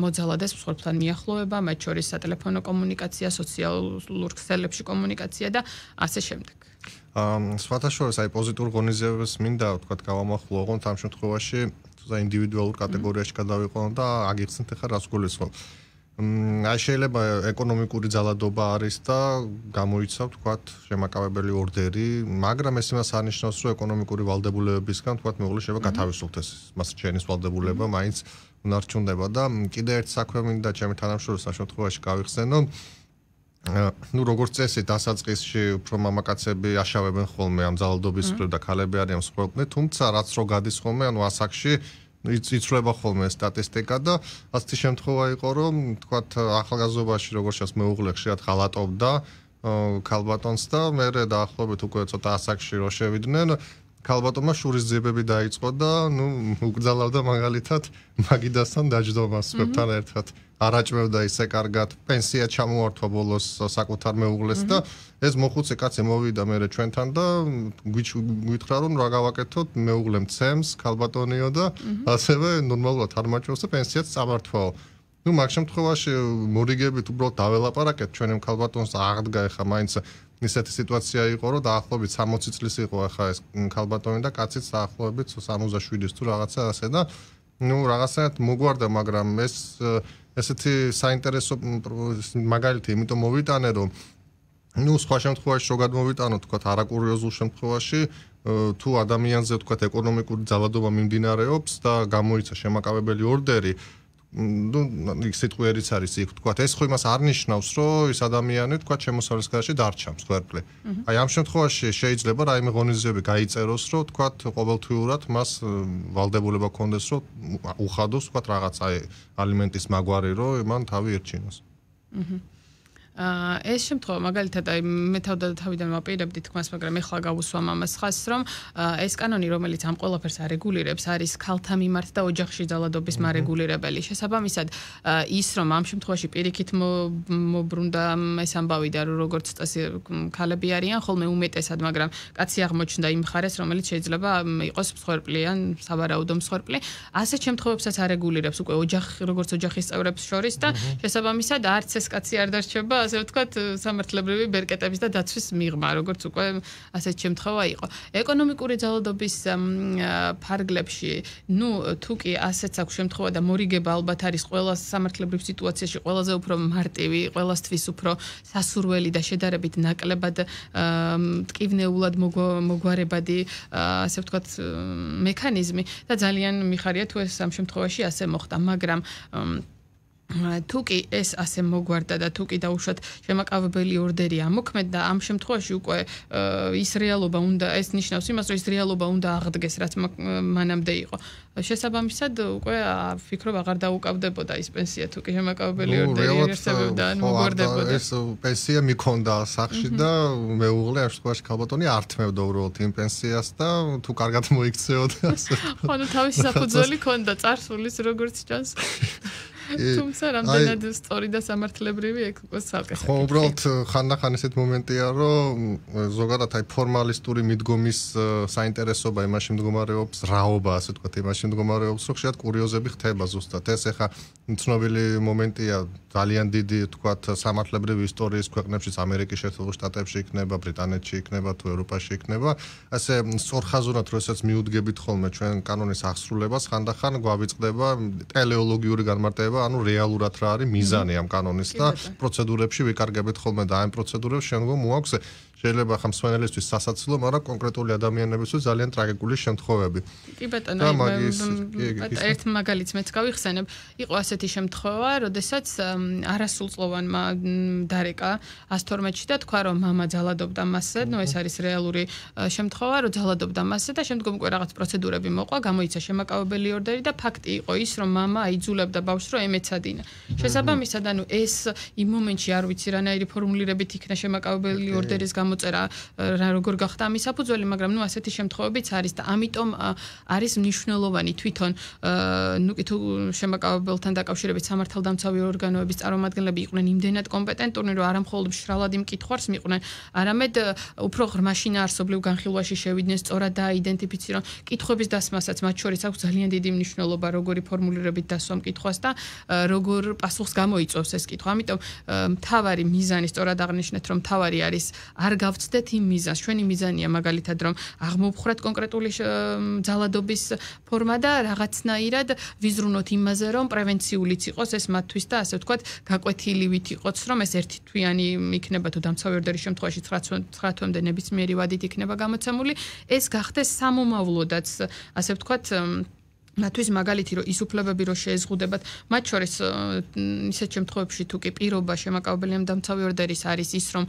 მოძალადეს მსხვერპლთან მიახლოვება, მათ შორის სატელეფონო კომუნიკაცია, სოციალურ ქსელებში კომუნიკაცია და ასე შემდეგ. სხვათაშორის აი პოზიტურ გონიზებს მინდა თქვა გავამახლო ოღონდ ამ შემთხვევაში თუა ინდივიდუალურ კატეგორიაში გადავიყვანო და აგიხსნით ახლა რას გულისხმობ აი შეიძლება ეკონომიკური ძალადობა არის და გამოიცა თქვათ შემაკავებელი ორდერი, მაგრამ ეს იმას არნიშნავს, რომ ეკონომიკური ვალდებულებებისგან თქვათ მეუღლე შეიძლება გათავისუფლდეს ეს მას ჩენის ვალდებულება მაინც უნარჩუნდება და კიდე ერთ საქმე მინდა ჩემი თანამშრომლის საშუალებაში გავიხსენო, რომ ну როგორც წესი დასაწყისში უფრო მამაკაცები აშავებენ ხოლმე ამ ძალადობის წრებ და ქალები არიან სწორყვე თუმცა რაც რო გადის ხოლმე ანუ ასაკში იცრება ხოლმე სტატისტიკა და ასეთი შემთხვევა იყო რომ თქვა ახალგაზრდობაში როგორც შეას მეუღლე ხშირად ღალატობდა ქალბატონს და მე დაახლოებით უკვე ცოტა ასაკში რო შევიდნენ ქალბატონმა შურის ძებები დაიწყო და ნუ უკძალავდა მაგალითად მაგიდასთან დაждდომას ხებთან ერთად. არაჭმევდა ისე კარგად, პენსია ჩამოართვა ბოლოს საკუთარ მეუღლეს და ეს მოხუცი კაცი მოვიდა მერე ჩვენთან და გვითხრა რომ რა გავაკეთოთ მეუღლემ ცემს, ქალბატონიო და ასევე ნორმალურად არ მაჭოს და პენსიაც წამართვაო. ну, в общем, в случае, мориგებით უბრალოდ დაველაპარაკეთ ჩვენემ ქალბატონს აღდგა ეხა, მაინც ისეთი სიტუაცია იყო, რომ დაახლოებით 60 წლის იყო ახლა ეს ქალბატონი და კაციც დაახლოებით 67-ის თუ რაღაცა ასე და ну, რაღაცნაირად მოგვარდა, მაგრამ ეს ესეთი საინტერესო მაგალითი, იმიტომ მოვიტანე, რომ ну, სხვა შემთხვევაში შეგად მოვიტანო, თქვათ, არაკურიოზულ შემთხვევაში, თუ ადამიანზე თქვათ ეკონომიკური ძალადობა მიმდინარეობს და გამოიცა შემაკავებელი ორდერი, ну, იქ სიტყვი არის არის იქ თქვა, ეს ხო იმას არნიშნავს, რომ ეს ადამიანი თქვა შემოსავლის გარშე დარჩა მსხვერპლი. აი ამ შემთხვევაში შეიძლება რაიმე ღონისძიება გაიწეროს, რომ თქვა ყოველთვიურად მას valdebuleba კონდეს, რომ უხადოს თქვა რაღაცა ალიმენტის მაგვარი, რომ მან თავი ერჩინოს. აჰა აა ეს შემთხვევა მაგალითად აი მე თავდადავიდან ვაპირებდი თქმას, მაგრამ ეხლა გავუსვამ ამას ხას, რომ ეს კანონი, რომელიც ამ ყველაფერს არეგულირებს, არის ქალთა მიმართ და ოჯახში დაბადების მარეგულირებელი. შესაბამისად, ის რომ ამ შემთხვევაში პირიქით მობრუნდა ეს ამბავი და როგორც წესი ქალები არიან, ხოლმე უმეტესად, მაგრამ კაცი აღმოჩნდა იმ ხარეს, რომელიც შეიძლება იყოს მსხვერპლი ან სავარაუდო მსხვერპლი. ასეთ შემთხვევებსაც არეგულირებს უკვე ოჯახი, როგორც ოჯახის წევრებს შორის და შესაბამისად არც ეს კაცი არ დარჩება ასე ვთქვათ, სამართლებრივი ბერკეტების და დაცვის მიღმა, როგორც უკვე ასეთ შემთხვევაში იყო. ეკონომიკური ძალადობის ფარგლებში, ну, თუ კი ასეთ საკ შემთხვევა და მორიგება ალბათ არის ყველა სამართლებრივ სიტუაციაში ყველაზე უფრო მარტივი, ყველასთვის უფრო სასურველი და შედარებით ნაკლებად ტკივნეულად მოგვარებადი, ასე ვთქვათ, მექანიზმი და ძალიან მიხარია თუ ეს სამ შემთხვევაში ასე მოხდა, მაგრამ თუკი ეს ასე მოგვარდა და თუკი დაუშვათ შემაკავებელი ორდერი ამოქმედა ამ შემთხვევაში უკვე ის რეალობა უნდა ეს ნიშნავს იმას რომ ის რეალობა უნდა აღდგეს რაც მანამდე იყო შესაბამისად უკვე ვფიქრობ აღარ დაუკავდებოდა ის პენსია თუკი შემაკავებელი ორდერი ერთსებდა ანუ მოგვარდებოდა ეს პენსია მიქონდა სახში და მეუღლე ამ შემთხვევაში ქალბატონი არ თმევდა უბრალოდ იმ პენსიას და თუ კარგად მოიქცეოდა ხო ანუ თავისი საფუძველი ქონდა წარსულის როგორც ჩანს თუმცა რამდენად სწორი და სამართლებრივი ეს ალკეს ხო უბრალოდ ხანდახან ესეთ მომენტია რომ ზოგადად აი ფორმალისტური მიდგომის საინტერესობა იმაში მდგომარეობს რაობა ასე ვთქვათ იმაში მდგომარეობს რომ შეიძლება კურიოზები ხდება ზუსტად ეს ეხა ცნობილი მომენტია ძალიან დიდი ვთქვათ სამართლებრივი ისტორიის ქვეყნებში ამერიკის შეერთებულ შტატებში იქნება ბრიტანეთში იქნება თუ ევროპაში იქნება ასე სწორხაზურად რომ ესეც მიუდგებით ხოლმე ჩვენ კანონის აღსრულებას ხანდახან გვავიწყდება ტელეოლოგიური განმარტება ხდება, ანუ რეალურად რა არის მიზანი ამ კანონის და პროცედურებში ვიკარგებით ხოლმე და ამ პროცედურებს შემდგომ მოაქვს შეიძლება ხა მსვენელისთვის სასაცილო, მაგრამ კონკრეტული ადამიანებისთვის ძალიან ტრაგიკული შემთხვევები. კი ბატონო, მაგის ერთ მაგალითს მეც გავიხსენებ. იყო ასეთი შემთხვევა, როდესაც არასულწლოვანმა დარეკა 112-ში და თქვა რომ мама ძალადობდა მასზე, ნუ ეს არის რეალური შემთხვევა, რომ ძალადობდა მასზე და შემდგომ უკვე რაღაც პროცედურები მოყვა, გამოიცა შემაკავებელი ორდერი და ფაქტი იყო ის, რომ мама აიძულებდა ბავშვს რომ ემეცადინა. შესაბამისად, ანუ ეს იმ მომენტში არ ვიცი რანაირი ფორმულირებით იქნა შემაკავებელი ორდერის გამო გამოწერა რა როგორ გახდა ამის საფუძველი, მაგრამ ნუ ასეთი შემთხვევებიც არის და ამიტომ არის მნიშვნელოვანი თვითონ ნუ კი თუ შემაკავებელთან დაკავშირებით სამართალდამცავი ორგანოების წარმომადგენლები იყვნენ იმდენად კომპეტენტური, რომ არამხოლოდ შრალად იმკითხვარს მიყვნენ, არამედ უფრო ღრმაშინა არსობლივ განხილვაში შევიდნენ, სწორად დააიდენტიფიცირონ კითხვების დასმასაც, მათ შორის აქვს ძალიან დიდი მნიშვნელობა, როგორი ფორმულირებით დასვამ კითხვას და როგორ პასუხს გამოიწვევს ეს კითხვა. ამიტომ მთავარი მიზანი სწორად აღნიშნეთ, რომ მთავარი არის არ გავცდეთ იმ მიზანს. ჩვენი მიზანია მაგალითად რომ აღმოფხვრათ კონკრეტული ძალადობის ფორმა და რაღაცნაირად ვიზრუნოთ იმაზე, რომ პრევენციულიც იყოს ეს მათთვის და ასე ვთქვათ, გაკვეთილივით იყოს, რომ ეს ერთი თვიანი იქნება თუ დამცავერდერი შემთხვევაში 9 9-მდე ნებისმიერი ვადით იქნება გამოცემული. ეს გახდეს სამომავლოდაც, ასე ვთქვათ, მათვის მაგალითი რომ ის უფლებები რომ შეეზღუდებათ, მათ შორის ისეთ შემთხვევებში თუ კი პირობა შემაკავებელი ამ დამცავი ორდერის არის ის რომ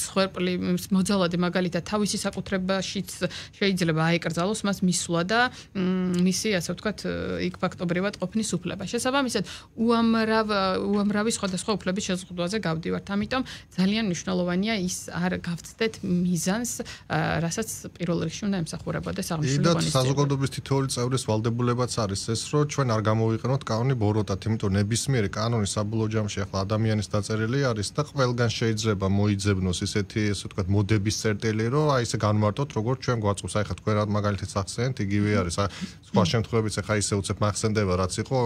მსხვერპლი მოძალადე მაგალითად თავისი საკუთრებაშიც შეიძლება აეკრძალოს მას მისვლა და მისი ასე ვთქვათ იქ ფაქტობრივად ყოფნის უფლება. შესაბამისად უამრავ უამრავი სხვადასხვა უფლების შეზღუდვაზე გავდივართ. ამიტომ ძალიან მნიშვნელოვანია ის არ გავცდეთ მიზანს, რასაც პირველ რიგში უნდა ემსახურებოდეს აღნიშნული კონსტიტუცია. და საზოგადოების თითოეული წევრის ვალდებ ღირებულებაც არის ეს, რომ ჩვენ არ გამოვიყენოთ კანონი ბოროტად, იმიტომ ნებისმიერი კანონი საბოლოო ჯამში ახლა ადამიანის დაწერილი არის და ყველგან შეიძლება მოიძებნოს ისეთი, ესე ვთქვათ, მოდების წერტილი, რომ აი ესე განმარტოთ, როგორ ჩვენ გვაწყობს. აი ხა თქვენ რა მაგალითად სახსენთ, იგივე არის. სხვა შემთხვევებიც ახლა ისე უცებ მახსენდება, რაც იყო,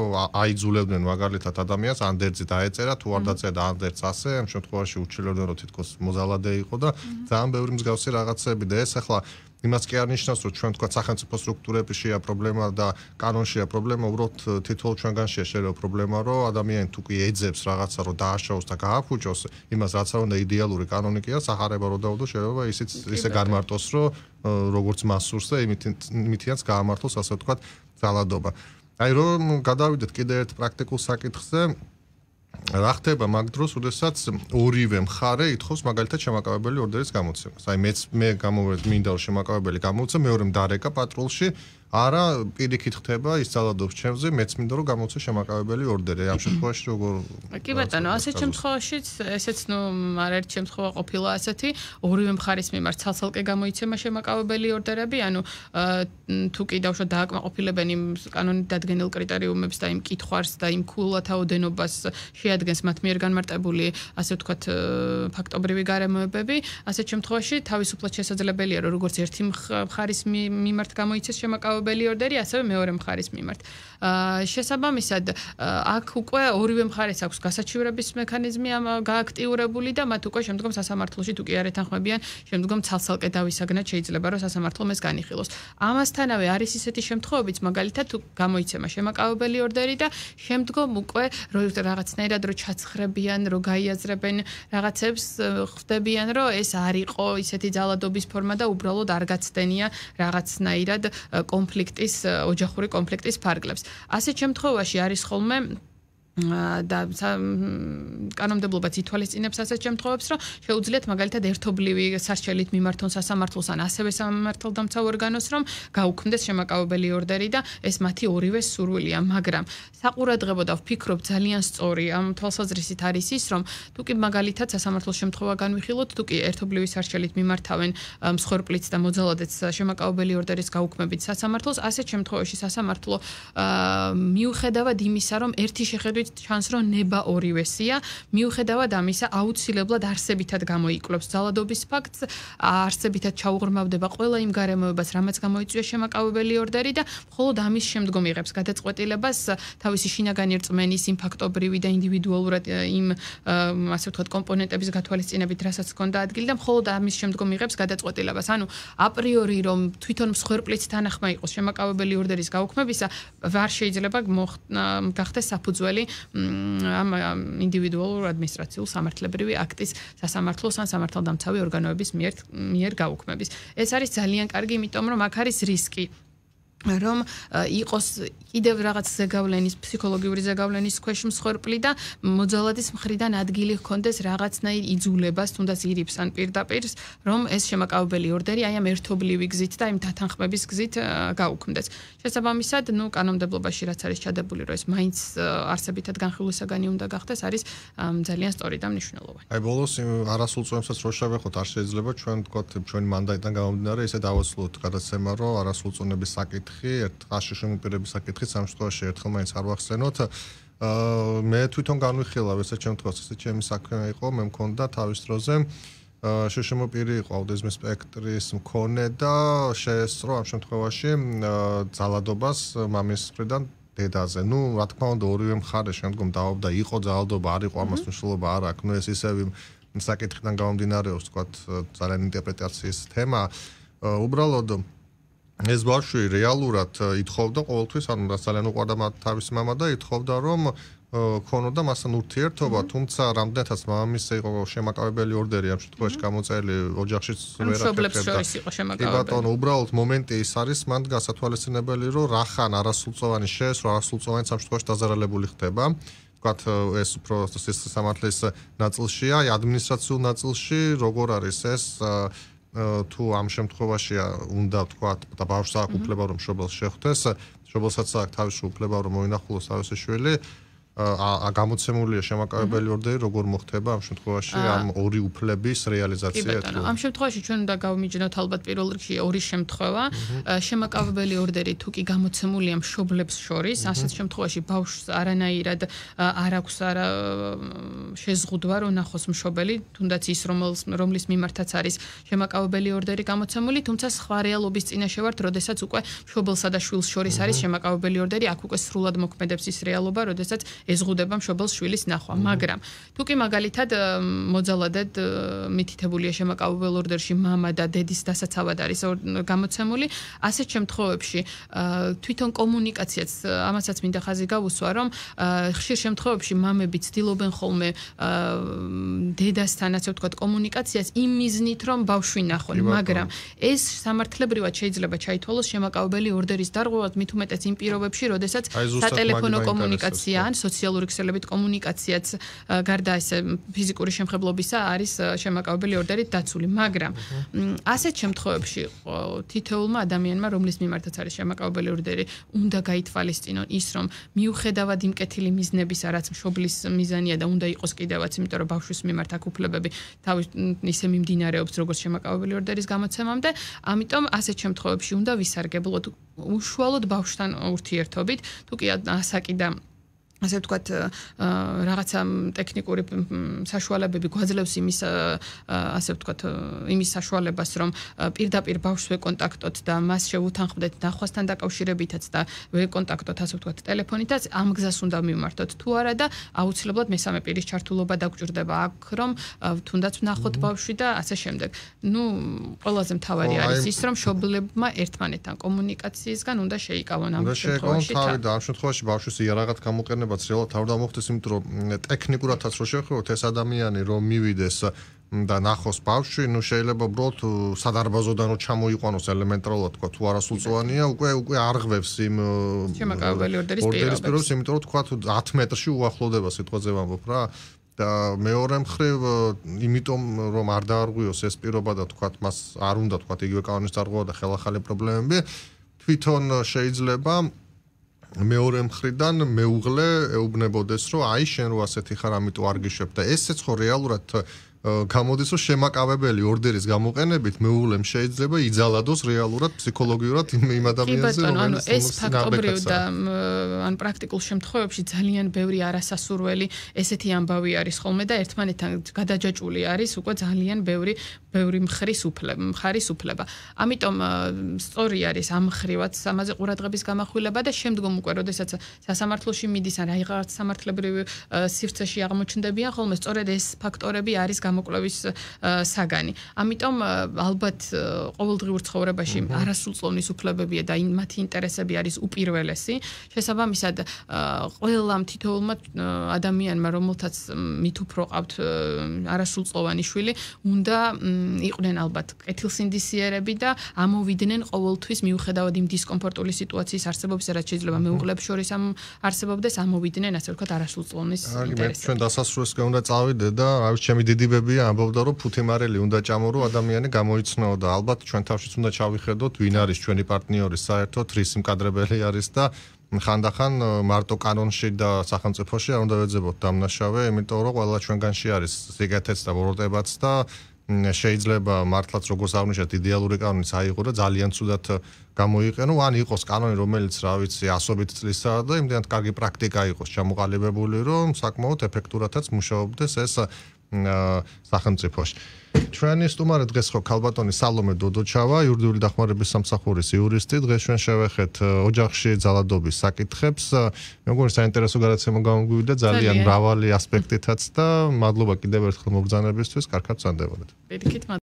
აიძულებდნენ მაგალითად ადამიანს ანდერძი დაეწერა, თუ არ დაწერა ანდერც ასე, ამ შემთხვევაში უჩილებდნენ, რომ თითქოს მოზალადე იყო და ძალიან ბევრი მსგავსი რაღაცები და ეს ახლა იმას კი არნიშნავს, რომ ჩვენ თქვა სახელმწიფო სტრუქტურებშია პრობლემა და კანონშია პრობლემა, უბრალოდ თითოეულ ჩვენგანშია შეიძლება პრობლემა, რომ ადამიანი თუ კი ეძებს რაღაცა, რომ დააშავოს და გააფუჭოს, იმას რაც არ უნდა იდეალური კანონი კი არა, სახარება რო დაუდო შეიძლება ისიც ისე გამარტოს, რომ როგორც მასურს და იმით იმითიაც გამარტოს, ასე ვთქვათ, ძალადობა. აი რომ გადავიდეთ კიდე ერთ პრაქტიკულ საკითხზე, რა ხდება მაგ დროს, როდესაც ორივე მხარე ეთხოვს მაგალითად შემაკავებელი ორდერის გამოცემას. აი მე მე გამოვერ მინდა რომ შემაკავებელი გამოცემ მეორემ დარეკა პატრულში არა პირიქით ხდება ის ძალადობს ჩემზე მეც მინდა რომ გამოცე შემაკავებელი ორდერი ამ შემთხვევაში როგორ კი ბატონო ასეთ შემთხვევაში ესეც ნუ არაერთ შემთხვევა ყოფილა ასეთი ორივე მხარის მიმართ ცალცალკე გამოიცემა შემაკავებელი ორდერები ანუ თუ კიდევ უფრო დააკმაყოფილებენ იმ კანონით დადგენილ კრიტერიუმებს და იმ კითხვარს და იმ ქულათა ოდენობას შეადგენს მათ მიერ განმარტებული ასე ვთქვათ ფაქტობრივი გარემოებები ასეთ შემთხვევაში თავისუფლად შესაძლებელია რომ როგორც ერთი მხარის მიმართ გამოიცეს შემაკავებელი პირობელი ორდერი, ასევე მეორე მხარის მიმართ. აა შესაბამისად, აქ უკვე ორივე მხარეს აქვს გასაჩივრების მექანიზმი გააქტიურებული და მათ უკვე შემდგომ სასამართლოში თუ კი არ ეთანხმებიან, შემდგომ ცალსალკე დავისაგნად შეიძლება რომ სასამართლომ ეს განიხილოს. ამასთანავე არის ისეთი შემთხვევებიც, მაგალითად, თუ გამოიცემა შემაკავებელი ორდერი და შემდგომ უკვე რაღაცნაირად რო ჩაცხრებიან, რო გაიაზრებენ რაღაცებს, ხვდებიან რომ ეს არ იყო ისეთი ძალადობის ფორმა და უბრალოდ არ გაცდენია რაღაცნაირად კომ კონფლიქტის ოჯახური კონფლიქტის ფარგლებს. ასეთ შემთხვევაში არის ხოლმე და კანონმდებლობაც ითვალისწინებს ასეთ შემთხვევებს, რომ შეუძლიათ მაგალითად ერთობლივი სასჩელით მიმართონ სასამართლოს ან ასევე სამართალდამცავ ორგანოს, რომ გაუქმდეს შემაკავებელი ორდერი და ეს მათი ორივე სურვილია, მაგრამ საყურადღებო და ვფიქრობ ძალიან სწორი ამ თვალსაზრისით არის ის, რომ თუ კი მაგალითად სასამართლოს შემთხვევა განვიხილოთ, თუ კი ერთობლივი სასჩელით მიმართავენ მსხვერპლიც და მოძალადეც შემაკავებელი ორდერის გაუქმებით სასამართლოს, ასეთ შემთხვევაში სასამართლო მიუხედავად იმისა, რომ ერთი შეხედვი ნებისმიერ შანსს რომ ნება ორივესია მიუხედავად ამისა აუცილებლად არსებითად გამოიკლებს ძალადობის ფაქტს არსებითად ჩაუღრმავდება ყველა იმ გარემოებას რამაც გამოიწვია შემაკავებელი ორდერი და მხოლოდ ამის შემდგომ იღებს გადაწყვეტილებას თავისი შინაგანი რწმენის იმ ფაქტობრივი და ინდივიდუალურად იმ ასე ვთქვათ კომპონენტების გათვალისწინებით რასაც ჰქონდა ადგილი და მხოლოდ ამის შემდგომ იღებს გადაწყვეტილებას ანუ აპრიორი რომ თვითონ მსხვერპლიც თანახმა იყოს შემაკავებელი ორდერის გაუქმებისა ვარ შეიძლება გახდეს საფუძველი ამ ინდივიდუალურ ადმინისტრაციულ სამართლებრივი აქტის სასამართლოს ან სამართალდამცავი ორგანოების მიერ მიერ გაუქმების. ეს არის ძალიან კარგი, იმიტომ რომ აქ არის რისკი. რომ იყოს კიდევ რაღაც ზეგავლენის ფსიქოლოგიური ზეგავლენის ქვეშ მსხვერპლი და მოძალადის მხრიდან ადგილი ჰქონდეს რაღაცნაირ იძულებას თუნდაც ირიფს ან პირდაპირ რომ ეს შემაკავებელი ორდერი აი ამ ერთობლივი გზით და იმ თანხმების გზით გაუქმდეს შესაბამისად ნუ კანონმდებლობაში რაც არის ჩადებული რომ ეს მაინც არსებითად განხილვისაგანი უნდა გახდეს არის ძალიან სწორი და მნიშვნელოვანი აი ბოლოს არასულ წვენსაც რო შევეხოთ არ შეიძლება ჩვენ თქვათ ჩვენი მანდატიდან გამომდინარე ესე დავასრულოთ გადაცემა რომ არასულ წვენების საკითხი საკითხი, ერთ ხაშე შემოპირების საკითხი სამ შემთხვევაში ერთხელ მაინც არ ვახსენოთ. აა მე თვითონ განვიხილავ ესე შემთხვევას, ესე ჩემი საქმე იყო, მე მქონდა თავის დროზე შეშემოპირი იყო აუდესმე სპექტრის მქონე და შეესწრო ამ შემთხვევაში ძალადობას მამის მხრიდან დედაზე. ნუ რა თქმა უნდა ორივე მხარე შემდგომ დაობდა იყო ძალადობა, არ იყო ამას მნიშვნელობა არ აქვს. ნუ ეს ისევ საკითხიდან გამომდინარეობს, თქვათ ძალიან ინტერპრეტაციის თემა. უბრალოდ ეს ბავშვი რეალურად э, ითხოვდა ყოველთვის, ანუ ძალიან უყვარდა თავის мама და ითხოვდა, რომ э, ქონოდა მასთან ურთიერთობა, თუმცა რამდენადაც მამამისი იყო შემაკავებელი ორდერი ამ შემთხვევაში გამოწერილი ოჯახში ვერ აღწევდა. ის იყო შემაკავებელი. ბატონო, უბრალოდ მომენტი ის არის, მან გასათვალისწინებელი, რომ რახან არასულწოვანი შეეს, რომ არასულწოვანი ამ შემთხვევაში დაზარალებული ხდება. კათ э, ეს უფრო სისტემატლის ნაწილშია, ადმინისტრაციულ ნაწილში, როგორ არის ეს თუ ამ შემთხვევაში უნდა თქვა და ბავშვს აქვს უფლება რომ შობელს შეხვდეს შობელსაც აქვს თავისი უფლება რომ მოინახულოს თავისი შვილი აა გამოცემულია შემაკავებელი ორდერი, როგორ მოხდება ამ შემთხვევაში ამ ორი უფლების რეალიზაცია? კი ბატონო, ამ შემთხვევაში ჩვენ უნდა გავმიჯნოთ ალბათ პირველ რიგში ორი შემთხვევა. შემაკავებელი ორდერი თუ კი გამოცემულია მშობლებს შორის, ასეთ შემთხვევაში ბავშვს არანაირად არ აქვს არა შეზღუდვა რომ ნახოს მშობელი, თუნდაც ის რომელს რომლის მიმართაც არის შემაკავებელი ორდერი გამოცემული, თუმცა სხვა რეალობის წინაშე ვართ, როდესაც უკვე მშობელსა და შვილს შორის არის შემაკავებელი ორდერი, აქ უკვე სრულად მოქმედებს ის რეალობა, როდესაც ეზღუდება მშობელს შვილის ნახვა, მაგრამ თუ კი მაგალითად მოძალადად მითითებულია შემაკავებელ ორდერში мама და დედის დასაცავად არის გამოცემული, ასეთ შემთხვევებში თვითონ კომუნიკაციაც ამასაც მინდა ხაზი გავუსვა, რომ ხშირ შემთხვევებში მამები ცდილობენ ხოლმე დედასთან ასე ვთქვათ კომუნიკაციას იმ მიზნით, რომ ბავშვი ნახონ, მაგრამ ეს სამართლებრივად შეიძლება ჩაითვალოს შემაკავებელი ორდერის დარღვევად მით უმეტეს იმ პირობებში, როდესაც სატელეფონო კომუნიკაცია ან სოციალური ქსელებით კომუნიკაციაც გარდა ესე ფიზიკური შემხებლობისა არის შემაკავებელი ორდერით დაცული, მაგრამ ასეთ შემთხვევებში თითოეულმა ადამიანმა, რომლის მიმართაც არის შემაკავებელი ორდერი, უნდა გაითვალისწინონ ის, რომ მიუხედავად იმ კეთილი მიზნებისა, რაც მშობლის მიზანია და უნდა იყოს კიდევაც, იმიტომ რომ ბავშვის მიმართ აქ უფლებები თავის ისე მიმდინარეობს როგორც შემაკავებელი ორდერის გამოცემამდე, ამიტომ ასეთ შემთხვევებში უნდა ვისარგებლოთ უშუალოდ ბავშვთან ურთიერთობით, თუ კი ასაკი და ასე ვთქვათ, რაღაცა ტექნიკური საშუალებები გვაძლევს იმის ასე ვთქვათ, იმის საშუალებას, რომ პირდაპირ ბავშვს ვეკონტაქტოთ და მას შევუთანხმდეთ ნახვასთან დაკავშირებითაც და ვეკონტაქტოთ ასე ვთქვათ ტელეფონითაც, ამ გზას უნდა მივმართოთ თუ არა და აუცილებლად მესამე პირის ჩართულობა დაგჭირდება აქ, რომ თუნდაც ვნახოთ ბავშვი და ასე შემდეგ. ნუ, ყველაზე მთავარი არის ის, რომ შობლებმა ერთმანეთთან კომუნიკაციისგან უნდა შეიკავონ ამ შემთხვევაში. უნდა შეიკავონ თავი და ამ შემთხვევაში ბავშვის იარაღად გამოყენება რეალობაც რეალობა თავ დამოხდეს იმიტომ რომ ტექნიკურადაც რო შეხეროთ ეს ადამიანი რომ მივიდეს და ნახოს ბავშვი, ნუ შეიძლება უბრალოდ სადარბაზოდან რო ჩამოიყვანოს ელემენტარულად თქვა თუ არასულწოვანია, უკვე უკვე არღვევს იმ ჩემაკავებელი ორდერის პირობებს, იმიტომ რომ თქვა თუ 10 მეტრში უახლოვდება სიტყვაზე ვამბობ რა და მეორე მხრივ იმიტომ რომ არ დაარღვიოს ეს პირობა და თქვა მას არ უნდა თქვა იგივე კანონის დარღვევა და ხელახალი პრობლემები თვითონ შეიძლება მეორე მხრიდან მეუღლე ეუბნებოდეს რომ აი შენ რო ასეთი ხარ ამიტომ არ გიშვებ და ესეც ხო რეალურად გამოდის რომ შემაკავებელი ორდერის გამოყენებით მეულემ შეიძლება იძალადოს რეალურად ფსიქოლოგიურად იმ ადამიანზე რომელიც ანუ ეს ფაქტობრივ და ან პრაქტიკულ შემთხვევებში ძალიან ბევრი არასასურველი ესეთი ამბავი არის ხოლმე და ერთმანეთთან გადაჯაჭული არის უკვე ძალიან ბევრი ბევრი მხრის უფლება მხარის უფლება ამიტომ სწორი არის ამ ხრივაც ამაზე ყურადღების გამახვილება და შემდგომ უკვე როდესაც სასამართლოში მიდის ან რაღაც სამართლებრივი სივრცეში აღმოჩნდებიან ხოლმე სწორედ ეს ფაქტორები არის გამოკლების საგანი. ამიტომ ალბათ ყოველდღიურ ცხოვრებაში არასულწონის უფლებებია და მათი ინტერესები არის უპირველესი. შესაბამისად, ყველა თითოეულმა ადამიანმა, რომელთაც მით უფრო ყავთ არასულწოვანი შვილი, უნდა იყვნენ ალბათ კეთილსინდისიერები და ამოვიდნენ ყოველთვის მიუხედავად იმ დისკომფორტული სიტუაციის არსებობისა, რაც შეიძლება მეუღლებს შორის ამ არსებობდეს, ამოვიდნენ ასე ვქოთ არასულწოვნის ინტერესები. კარგი, მე ჩვენ დასასრულს გეუნდა წავიდე და რა ვიცი, ჩემი დიდი ბე ბიბლიები ამბობდა რომ ფუთიმარელი უნდა ჭამორო ადამიანი გამოიცნაოდა ალბათ ჩვენ თავშიც უნდა ჩავიხედოთ ვინ არის ჩვენი პარტნიორი საერთოდ რის იმკადრებელი არის და ხანდახან მარტო კანონში და სახელმწიფოში არ უნდა ეძებოთ დამნაშავე იმიტომ რომ ყველა ჩვენგანში არის ზეგათეც და ბოროტებაც და შეიძლება მართლაც როგორც აღნიშნეთ იდეალური კანონის აიღო და ძალიან ცუდად გამოიყენო ან იყოს კანონი რომელიც რა ვიცი ასობით წლისაა და იმდენად კარგი პრაქტიკა იყოს ჩამოყალიბებული რომ საკმაოდ ეფექტურადაც მუშაობდეს ეს სახელმწიფოში. ჩვენი სტუმარი დღეს ხო ქალბატონი სალომე დოდოჩავა, იურიდიული დახმარების სამსახურის იურისტი. დღეს ჩვენ შევეხეთ ოჯახში ძალადობის საკითხებს. მე მგონი საინტერესო გადაცემა გამოგვივიდა ძალიან მრავალი ასპექტითაც და მადლობა კიდევ ერთხელ მოგზანებისთვის, კარგად ვსვამდებოდეთ.